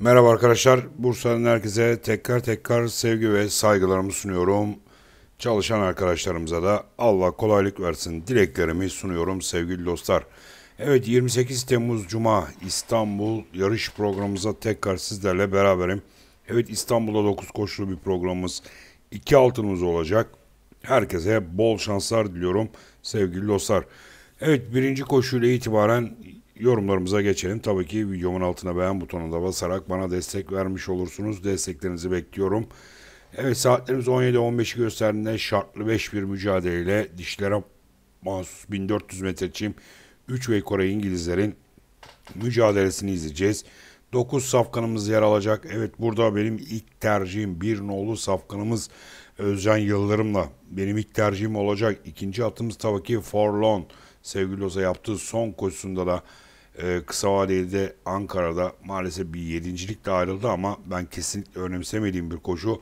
Merhaba arkadaşlar. Bursa'nın herkese tekrar tekrar sevgi ve saygılarımı sunuyorum. Çalışan arkadaşlarımıza da Allah kolaylık versin dileklerimi sunuyorum sevgili dostlar. Evet 28 Temmuz Cuma İstanbul yarış programımıza tekrar sizlerle beraberim. Evet İstanbul'da 9 koşulu bir programımız. 2 altınımız olacak. Herkese bol şanslar diliyorum sevgili dostlar. Evet birinci koşuyla itibaren yorumlarımıza geçelim. Tabii ki videomun altına beğen butonuna basarak bana destek vermiş olursunuz. Desteklerinizi bekliyorum. Evet saatlerimiz 17-15'i gösterdiğinde şartlı 5 bir mücadeleyle dişlere mahsus 1400 metre çim 3 ve Kore İngilizlerin mücadelesini izleyeceğiz. 9 safkanımız yer alacak. Evet burada benim ilk tercihim bir nolu safkanımız Özcan Yıldırım'la. Benim ilk tercihim olacak. İkinci atımız tabii ki Forlon. Sevgili Oza yaptığı son koşusunda da ee, kısa vadeli de Ankara'da maalesef bir yedincilik de ayrıldı ama ben kesinlikle önemsemediğim bir koşu.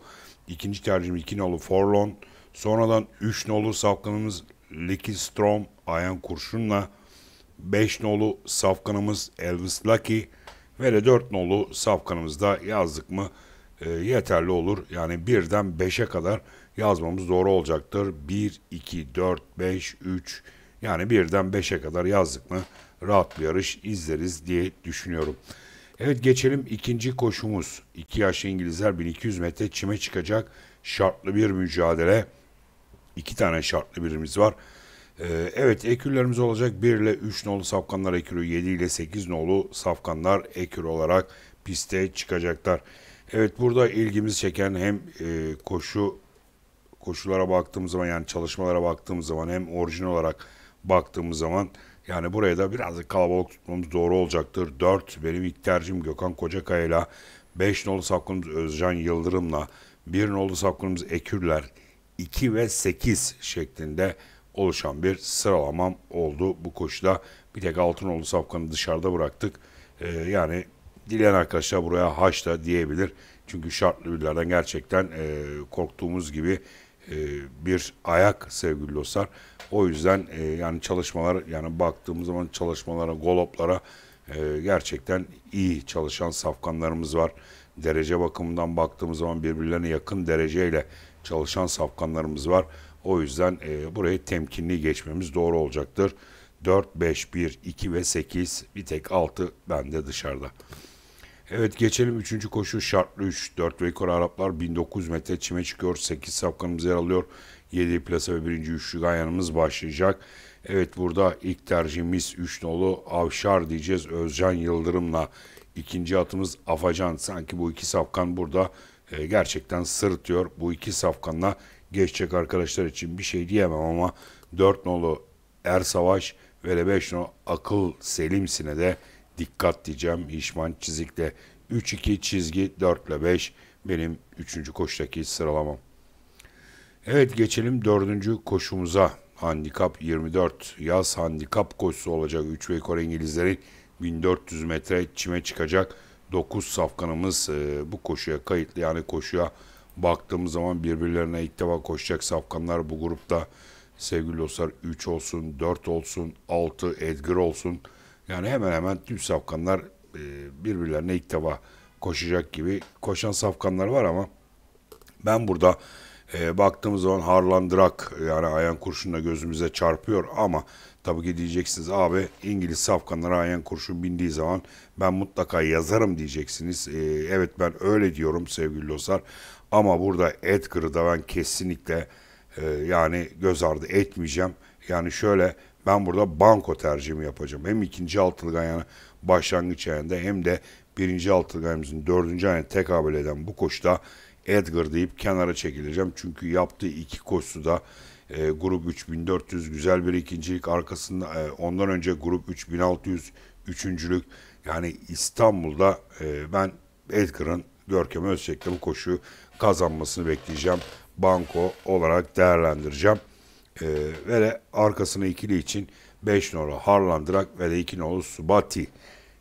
İkinci tercihim iki nolu Forlon. Sonradan üç nolu safkanımız Likistrom Ayan Kurşun'la beş nolu safkanımız Elvis Lucky ve de 4 nolu safkanımız yazdık mı e, yeterli olur. Yani birden beşe kadar yazmamız doğru olacaktır. bir iki dört beş üç yani birden beşe kadar yazdık mı rahat bir yarış izleriz diye düşünüyorum. Evet geçelim ikinci koşumuz. İki yaş İngilizler 1200 metre çime çıkacak şartlı bir mücadele. İki tane şartlı birimiz var. Ee, evet ekürlerimiz olacak 1 ile 3 nolu safkanlar ekürü 7 ile 8 nolu safkanlar ekürü olarak piste çıkacaklar. Evet burada ilgimiz çeken hem e, koşu koşulara baktığımız zaman yani çalışmalara baktığımız zaman hem orijin olarak baktığımız zaman yani buraya da biraz kalabalık tutmamız doğru olacaktır. 4 benim ilk tercihim Gökhan Kocakaya'yla, 5 nolu sapkınımız Özcan Yıldırım'la, 1 nolu sapkınımız Ekürler, 2 ve 8 şeklinde oluşan bir sıralamam oldu bu koşuda. Bir tek nolu Safkan'ı dışarıda bıraktık. Ee, yani dileyen arkadaşlar buraya haş da diyebilir. Çünkü şartlı birlerden gerçekten e, korktuğumuz gibi e, bir ayak sevgili dostlar. O yüzden e, yani çalışmalar yani baktığımız zaman çalışmalara, goloplara e, gerçekten iyi çalışan safkanlarımız var. Derece bakımından baktığımız zaman birbirlerine yakın dereceyle çalışan safkanlarımız var. O yüzden e, burayı temkinli geçmemiz doğru olacaktır. 4, 5, 1, 2 ve 8 bir tek 6 bende dışarıda. Evet geçelim 3. koşu şartlı 3. 4 ve Araplar 1900 metre çime çıkıyor. 8 safkanımız yer alıyor. 7 plasa ve 1. üçlü ganyanımız başlayacak. Evet burada ilk tercihimiz 3 nolu Avşar diyeceğiz Özcan Yıldırım'la. ikinci atımız Afacan. Sanki bu iki safkan burada e, gerçekten sırıtıyor. Bu iki safkanla geçecek arkadaşlar için bir şey diyemem ama 4 nolu Er Savaş ve de 5 nolu Akıl Selimsin'e de dikkat diyeceğim. İşman çizikle 3-2 çizgi 4 ile 5 benim 3. koşudaki sıralamam. Evet geçelim 4. koşumuza. Handikap 24. Yaz handikap koşusu olacak. 3 ve Kore İngilizlerin 1400 metre çime çıkacak. 9 safkanımız e, bu koşuya kayıtlı yani koşuya baktığımız zaman birbirlerine ilk defa koşacak safkanlar bu grupta sevgili dostlar 3 olsun 4 olsun 6 Edgar olsun yani hemen hemen tüm safkanlar e, birbirlerine ilk defa koşacak gibi koşan safkanlar var ama ben burada e, baktığımız zaman harlandırak yani ayan kurşunla gözümüze çarpıyor ama tabii ki diyeceksiniz abi İngiliz safkanlara ayan kurşun bindiği zaman ben mutlaka yazarım diyeceksiniz. E, evet ben öyle diyorum sevgili dostlar ama burada Edgar'ı da ben kesinlikle e, yani göz ardı etmeyeceğim. Yani şöyle ben burada banko tercihimi yapacağım. Hem ikinci altılgan yani başlangıç ayında hem de birinci altılganımızın dördüncü ayına tekabül eden bu koşuda Edgar deyip kenara çekileceğim. Çünkü yaptığı iki koşu da e, grup 3400 güzel bir ikincilik arkasında e, ondan önce grup 3600 üçüncülük yani İstanbul'da e, ben Edgar'ın Görkem Özçek'le bu koşuyu kazanmasını bekleyeceğim. Banko olarak değerlendireceğim. E, ve de arkasına ikili için 5 nolu Harlan Drak ve de 2 nolu Subati.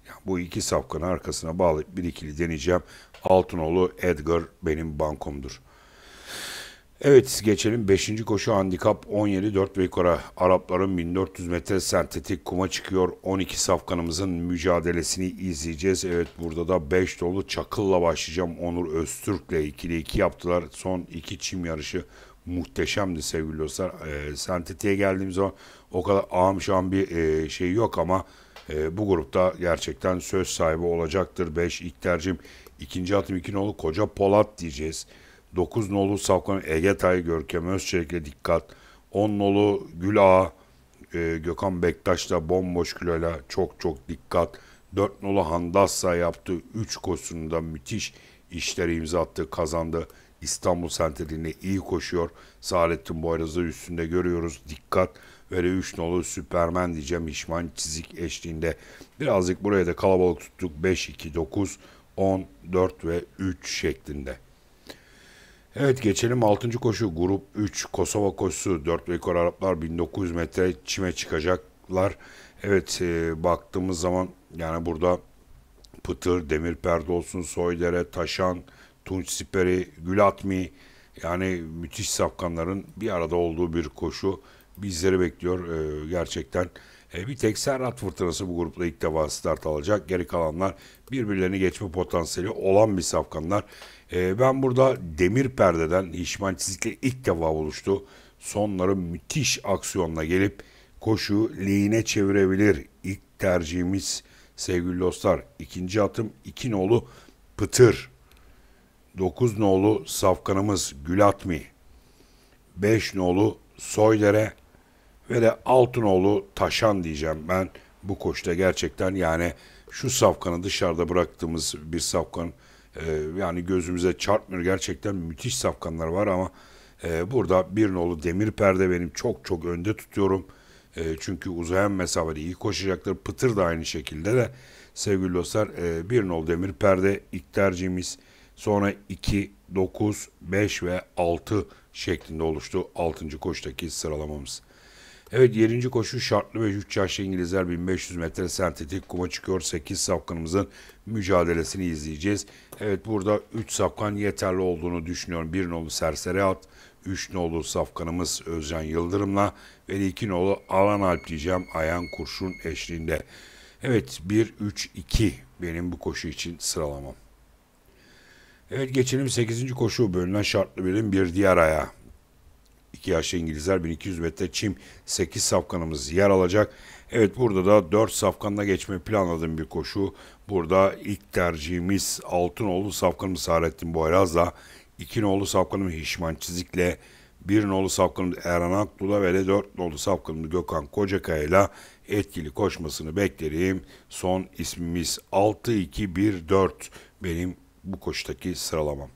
Yani bu iki safkanın arkasına bağlayıp bir ikili deneyeceğim. Altınoğlu Edgar benim bankomdur. Evet geçelim 5. koşu handikap 17 4 ve yukarı. Arapların 1400 metre sentetik kuma çıkıyor. 12 safkanımızın mücadelesini izleyeceğiz. Evet burada da 5 dolu çakılla başlayacağım. Onur Öztürk ile ikili 2 yaptılar. Son 2 çim yarışı muhteşemdi sevgili dostlar. E, ee, Senteti'ye geldiğim zaman o kadar ağım şam bir e, şey yok ama e, bu grupta gerçekten söz sahibi olacaktır. 5 ilk tercihim. ikinci atım iki nolu Koca Polat diyeceğiz. 9 nolu Safkan Egetay Görkem Özçelik'le dikkat. 10 nolu Gül Ağa e, Gökhan Bektaş'la bomboş kiloyla çok çok dikkat. 4 nolu Handassa yaptı. 3 koşusunda müthiş işleri imza attı, kazandı. İstanbul sentraliğine iyi koşuyor. Saadettin Boyraz'ı üstünde görüyoruz. Dikkat Ve üç nolu Süpermen diyeceğim Hişman Çizik eşliğinde. Birazcık buraya da kalabalık tuttuk. 5, 2, 9, 10, 4 ve 3 şeklinde. Evet geçelim 6. koşu grup 3 Kosova koşusu 4 ve Araplar 1900 metre çime çıkacaklar. Evet e, baktığımız zaman yani burada Pıtır, Demir Perde olsun, Soydere, Taşan, Tunç Siperi, Gülatmi yani müthiş safkanların bir arada olduğu bir koşu bizleri bekliyor e, gerçekten. E, bir tek Serhat Fırtınası bu grupla ilk defa start alacak. Geri kalanlar birbirlerini geçme potansiyeli olan bir safkanlar. E, ben burada demir perdeden Hişman Çizik'le ilk defa buluştu. Sonları müthiş aksiyonla gelip koşu lehine çevirebilir. İlk tercihimiz sevgili dostlar. ikinci atım İkinoğlu Pıtır. 9 nolu safkanımız Gülatmi, 5 nolu Soydere ve de 6 nolu Taşan diyeceğim ben. Bu koşta gerçekten yani şu safkanı dışarıda bıraktığımız bir safkan e, yani gözümüze çarpmıyor. Gerçekten müthiş safkanlar var ama e, burada bir nolu demir perde benim çok çok önde tutuyorum. E, çünkü uzayan mesafede iyi koşacaklar. Pıtır da aynı şekilde de sevgili dostlar e, bir nolu demir perde ilk tercihimiz. Sonra 2, 9, 5 ve 6 şeklinde oluştu 6. koştaki sıralamamız. Evet 7. koşu şartlı ve 3 yaşlı İngilizler 1500 metre sentetik kuma çıkıyor. 8 sapkanımızın mücadelesini izleyeceğiz. Evet burada 3 sapkan yeterli olduğunu düşünüyorum. 1 nolu Serseri At, 3 nolu safkanımız Özcan Yıldırım'la ve 2 nolu Alan Alp diyeceğim Ayan Kurşun eşliğinde. Evet 1-3-2 benim bu koşu için sıralamam. Evet geçelim 8. koşu bölünen şartlı birim bir diğer ayağı. İki yaşlı İngilizler 1200 metre çim 8 safkanımız yer alacak. Evet burada da 4 safkanla geçme planladığım bir koşu. Burada ilk tercihimiz Altınoğlu safkanımız Sarettin Boyraz'la, 2 nolu safkanımız Hişman Çizik'le, 1 nolu safkanımız Erhan Aklu'la ve de 4 nolu safkanımız Gökhan Kocakaya'yla etkili koşmasını beklerim. Son ismimiz 6-2-1-4 benim bu koşudaki sıralamam.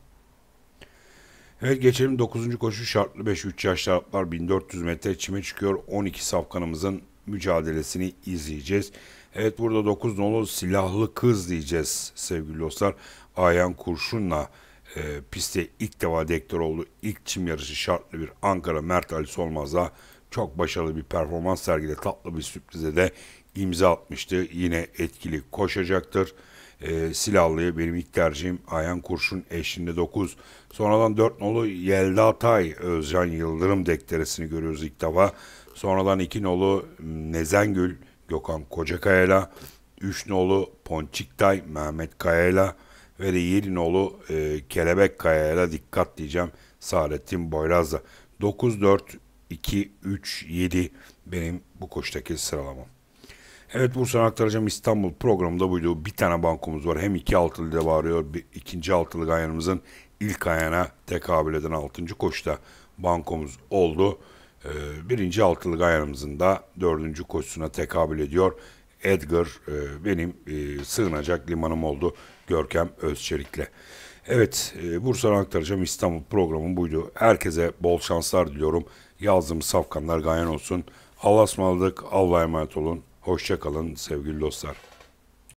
Evet geçelim 9. koşu şartlı 5-3 yaşlı Araplar 1400 metre çime çıkıyor. 12 safkanımızın mücadelesini izleyeceğiz. Evet burada 9 nolu silahlı kız diyeceğiz sevgili dostlar. Ayan Kurşun'la e, piste ilk defa dektör oldu. İlk çim yarışı şartlı bir Ankara Mert Ali Solmaz'la çok başarılı bir performans sergide tatlı bir sürprize de imza atmıştı. Yine etkili koşacaktır e, Silahlı'yı benim ilk tercihim Ayhan Kurşun eşliğinde 9. Sonradan 4 nolu Yelda Tay Özcan Yıldırım dekteresini görüyoruz ilk defa. Sonradan 2 nolu Nezengül Gökhan Kocakaya'yla 3 nolu Ponçiktay Mehmet Kaya'yla ve de 7 nolu e, Kelebek Kaya'yla dikkat diyeceğim Saadettin Boyraz'la. 9-4 2-3-7 benim bu koştaki sıralamam. Evet Bursa'na aktaracağım İstanbul programında buydu. Bir tane bankomuz var. Hem iki altılı da bağırıyor. Bir, ikinci altılı ayağımızın ilk ayana tekabül eden altıncı koşta bankomuz oldu. Ee, birinci altılı ayağımızın da dördüncü koşusuna tekabül ediyor. Edgar e, benim e, sığınacak limanım oldu Görkem Özçelik'le. Evet e, Bursa'na aktaracağım İstanbul programı buydu. Herkese bol şanslar diliyorum. Yazdığım safkanlar gayen olsun. Allah'a ısmarladık. Allah'a emanet olun. Hoşçakalın sevgili dostlar.